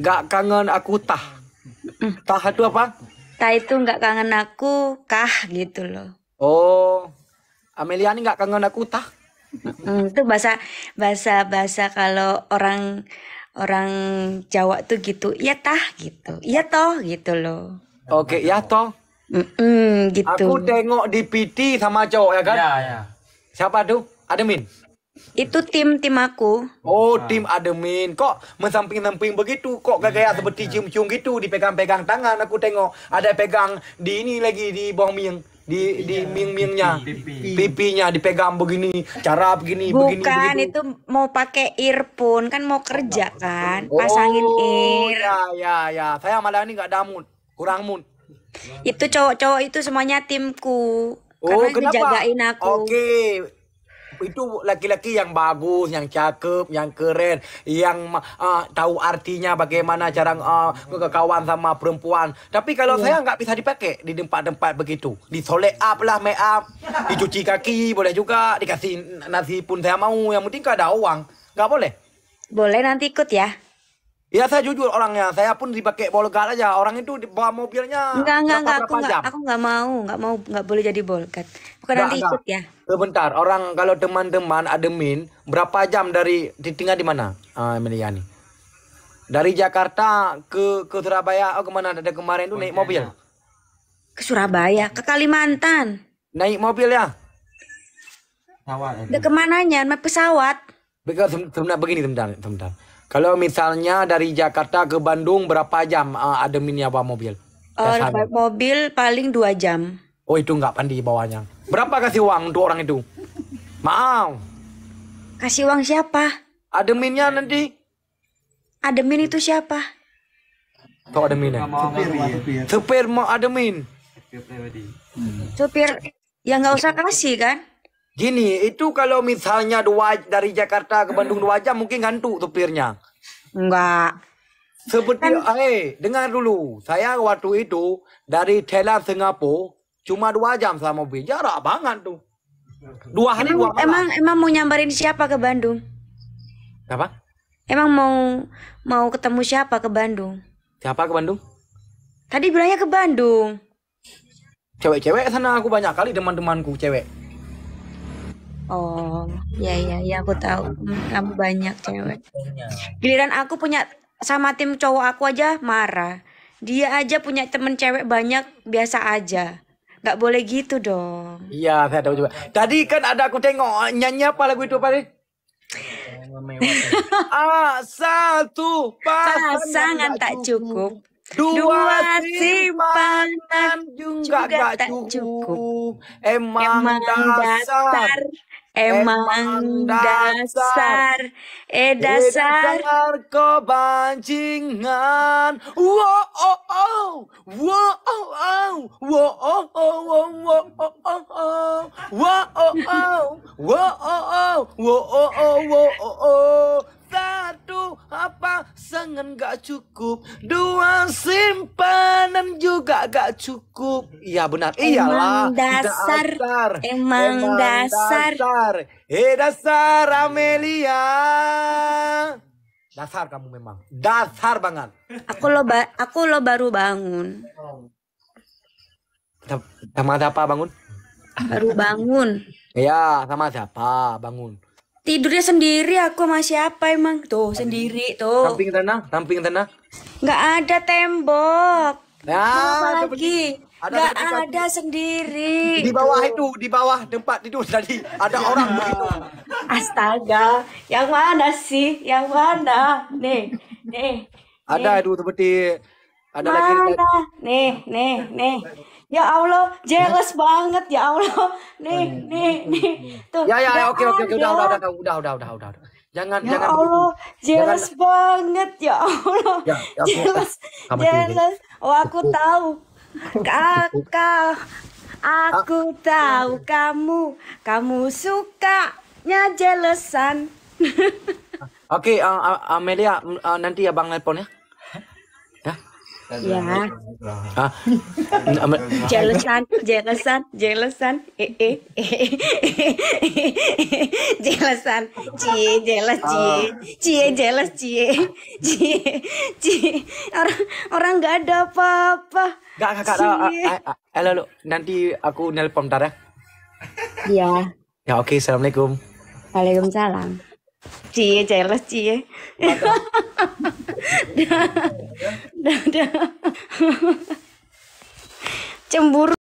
Nggak kangen aku tah. Tah itu apa? Tah itu nggak kangen aku kah gitu loh. Oh, Amelia ini nggak kangen aku tah. Mm, itu bahasa bahasa bahasa kalau orang orang Jawa tuh gitu, iya tah gitu, iya toh gitu loh. Oke, okay, ya toh. Mm -mm, gitu. Aku tengok di PT sama cowok ya kan? Ya ya. Siapa tuh? Admin. Itu tim tim aku. Oh, tim admin. Kok mensamping-samping begitu? Kok gak kayak seperti iya. cium-cium gitu dipegang-pegang tangan aku tengok. Ada pegang di ini lagi di bawah mieng di di ming-mingnya pipi. pipinya dipegang begini cara begini bukan begini bukan itu mau pakai earphone kan mau kerja kan oh, pasangin ya, ear ya ya ya saya malah ini nggak damun kurang mood itu cowok-cowok itu semuanya timku oh, karena kenapa? jagain aku oke okay itu laki-laki yang bagus, yang cakep, yang keren, yang uh, tahu artinya bagaimana cara uh, ah, kawan sama perempuan. Tapi kalau yeah. saya nggak bisa dipakai di tempat-tempat begitu. Disolek up lah, make up, dicuci kaki boleh juga, dikasih nasi pun saya mau. Yang penting kalau ada uang, nggak boleh. Boleh nanti ikut ya. Iya saya jujur orangnya, saya pun dipakai bolgat aja. Orang itu bawa mobilnya. Enggak enggak enggak aku enggak, aku enggak mau, enggak mau enggak boleh jadi bolgat. Bukan nanti enggak. ikut ya. Sebentar, orang kalau teman-teman admin berapa jam dari tinggal di mana? Uh, ah, Emiliani. Dari Jakarta ke ke Surabaya, oh kemana ada kemarin itu naik mobil? Ke Surabaya, ke Kalimantan. Naik mobil ya? Pesawat. Ke kemananya? Naik pesawat. Sebentar begini sebentar, sebentar kalau misalnya dari Jakarta ke Bandung berapa jam uh, adminnya bawa mobil? Oh, mobil paling dua jam. Oh itu nggak pandi bawahnya. Berapa kasih uang untuk orang itu? Maaf. Kasih uang siapa? Adminnya nanti. Admin itu siapa? Kau adminnya? Supir, ya. supir mau admin. Supir, yang nggak usah kasih kan? Gini, itu kalau misalnya dua dari Jakarta ke Bandung dua jam mungkin ngantuk supirnya. Enggak. Seperti, kan... eh, dengar dulu. Saya waktu itu dari Thailand Singapura cuma dua jam sama mobil. Jarak banget tuh. Dua hari emang, dua malam. Emang emang mau nyamperin siapa ke Bandung? Apa? Emang mau mau ketemu siapa ke Bandung? Siapa ke Bandung? Tadi bilangnya ke Bandung. Cewek-cewek sana aku banyak kali teman-temanku cewek. Oh, ya ya ya aku tahu. Hmm. Kamu banyak cewek. Giliran aku punya sama tim cowok aku aja marah. Dia aja punya temen cewek banyak biasa aja. Gak boleh gitu dong. Iya, saya tahu juga. Tadi kan ada aku tengok eh, nyanyi apa lagu itu tadi? ah, satu pasangan, kan tak cukup Dua, Dua simpanan juga, gak tak cukup. Emang, emang dasar, dasar. Emang, emang dasar, eh dasar, eh, dasar kebancingan. Wow, oh, oh, wow, oh, oh, wow, oh, oh, wow, oh, oh, oh, wow, oh, oh, wow, oh, oh, wow, oh, oh, wow, oh, oh, pasangan gak cukup dua simpanan juga gak cukup iya benar emang iyalah dasar, dasar. Emang, emang dasar dasar eh dasar Amelia dasar kamu memang dasar banget aku lo ba aku lo baru bangun sama apa bangun baru bangun iya sama siapa bangun Tidurnya sendiri aku sama siapa emang? Tuh, sendiri tuh. Tamping tenang, tamping tenang. Enggak ada tembok. Ya, lagi. Ada Nggak ada sendiri. Di bawah itu, di bawah tempat tidur tadi ada ya. orang begitu. Astaga, yang mana sih? Yang mana? Nih, nih. Ada itu seperti ada mana? lagi. Nih, nih, nih. Ya Allah, jealous ya. banget ya Allah. Oh, nih, ya. nih, nih. Tuh. Ya ya, ya oke oke oke udah udah udah udah udah udah udah. Jangan ya jangan Allah, jealous jangan... banget ya Allah. Ya, ya aku, jealous. Ah, jealous. Oh, aku tahu. Kakak aku ah. tahu kamu. Kamu sukanya jealousnya. Ah, oke, okay, uh, Amelia uh, nanti bang nelpon ya. Ya. Hah? jelesan, jelesan, jelesan, eh eh eh, eh eh eh jelesan, cie jeles cie, cie jeles cie, cie cie orang orang nggak ada apa-apa. Gak kakak, halo lo nanti aku nelpon ntar ya. Iya. Ya oke, okay. assalamualaikum. Waalaikumsalam cie jealous cie dah dah dah cemburu